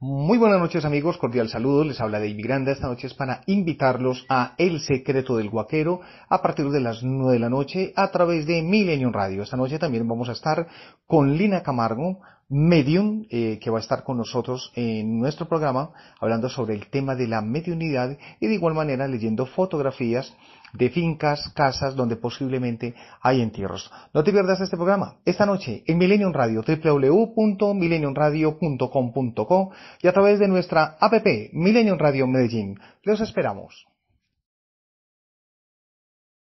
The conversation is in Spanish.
Muy buenas noches amigos, cordial saludo, les habla de Granda, esta noche es para invitarlos a El Secreto del Guaquero a partir de las nueve de la noche a través de Millennium Radio. Esta noche también vamos a estar con Lina Camargo medium eh, que va a estar con nosotros en nuestro programa hablando sobre el tema de la mediunidad y de igual manera leyendo fotografías de fincas, casas donde posiblemente hay entierros. No te pierdas este programa esta noche en Millennium Radio www.millenniumradio.com.co y a través de nuestra app Millennium Radio Medellín. Los esperamos.